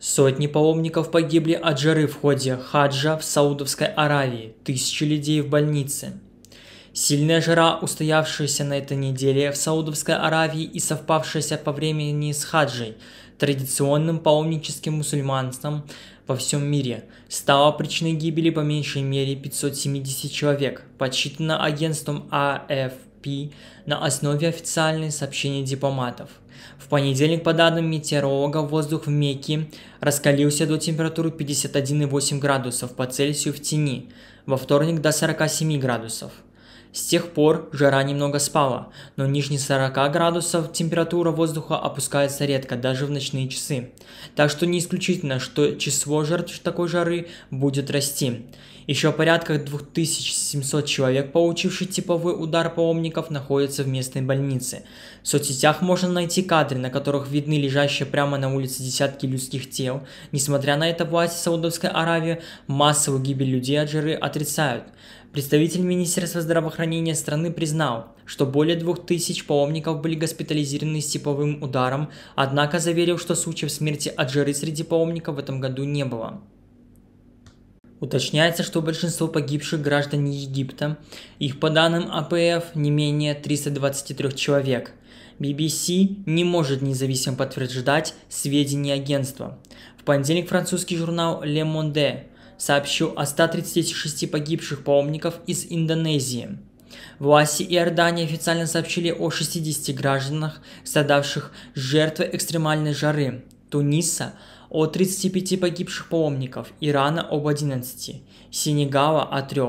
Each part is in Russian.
Сотни паломников погибли от жары в ходе хаджа в Саудовской Аравии, тысячи людей в больнице. Сильная жара, устоявшаяся на этой неделе в Саудовской Аравии и совпавшаяся по времени с хаджей, традиционным паломническим мусульманством во всем мире, стала причиной гибели по меньшей мере 570 человек, подсчитано агентством АФП. Пи на основе официальных сообщений дипломатов. В понедельник, по данным метеорологов воздух в Мекке раскалился до температуры 51,8 градусов по Цельсию в тени, во вторник до 47 градусов – с тех пор жара немного спала, но ниже 40 градусов температура воздуха опускается редко, даже в ночные часы. Так что не исключительно, что число жертв такой жары будет расти. Еще порядка 2700 человек, получивших типовой удар паломников, находятся в местной больнице. В соцсетях можно найти кадры, на которых видны лежащие прямо на улице десятки людских тел. Несмотря на это, власти Саудовской Аравии массовую гибель людей от жары отрицают. Представитель Министерства здравоохранения страны признал, что более двух тысяч паломников были госпитализированы с типовым ударом, однако заверил, что случаев смерти от жары среди паломников в этом году не было. Уточняется, что большинство погибших граждане Египта, их по данным АПФ не менее 323 человек. BBC не может независимо подтверждать сведения агентства. В понедельник французский журнал Le Monde сообщил о 136 погибших паломников из Индонезии. Власти Иордании официально сообщили о 60 гражданах, страдавших жертвой экстремальной жары, Туниса о 35 погибших паломников, Ирана об 11, Сенегала о 3.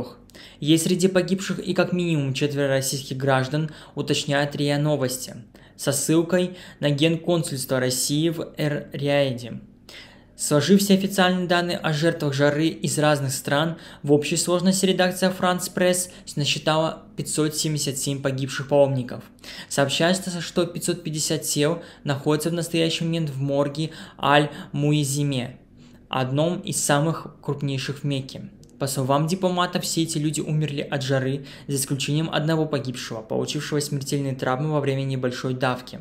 Есть среди погибших и как минимум четверо российских граждан, уточняет РИА Новости, со ссылкой на Генконсульство России в Эр-Риаиде. Сложившие официальные данные о жертвах жары из разных стран, в общей сложности редакция France Press насчитала 577 погибших паломников. Сообщается, что 550 тел находятся в настоящий момент в морге Аль-Муизиме, одном из самых крупнейших в Мекке. По словам дипломата, все эти люди умерли от жары, за исключением одного погибшего, получившего смертельные травмы во время небольшой давки.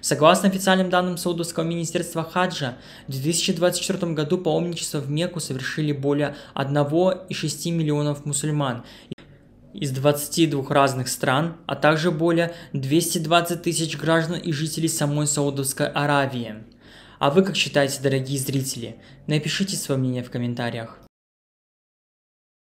Согласно официальным данным Саудовского министерства хаджа, в 2024 году паломничество в Мекку совершили более 1,6 миллионов мусульман из 22 разных стран, а также более 220 тысяч граждан и жителей самой Саудовской Аравии. А вы как считаете, дорогие зрители? Напишите свое мнение в комментариях.